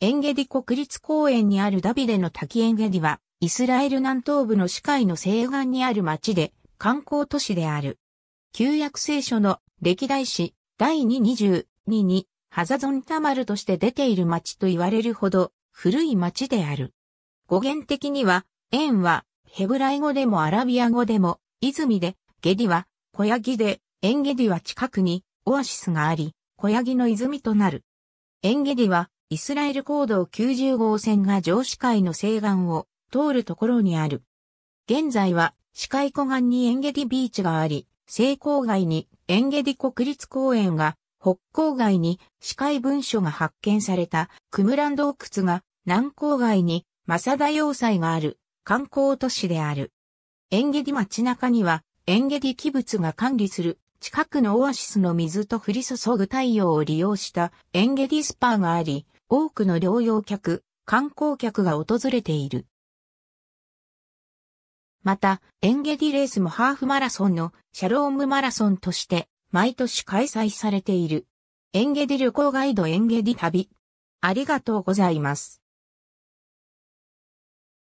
エンゲディ国立公園にあるダビデの滝エンゲディは、イスラエル南東部の市海の西岸にある町で、観光都市である。旧約聖書の歴代史第222に、ハザゾンタマルとして出ている町と言われるほど、古い町である。語源的には、エンは、ヘブライ語でもアラビア語でも、泉で、ゲディは、小ヤギで、エンゲディは近くに、オアシスがあり、小ヤギの泉となる。エンゲディは、イスラエル高動90号線が上司会の西岸を通るところにある。現在は、司会湖岸にエンゲディビーチがあり、西郊外にエンゲディ国立公園が、北郊外に司会文書が発見されたクムラン洞窟が、南郊外にマサダ要塞がある観光都市である。エンゲディ街中には、エンゲディ器物が管理する近くのオアシスの水と降り注ぐ太陽を利用したエンゲディスパーがあり、多くの療養客、観光客が訪れている。また、エンゲディレースもハーフマラソンのシャロームマラソンとして毎年開催されている。エンゲディ旅行ガイドエンゲディ旅。ありがとうございます。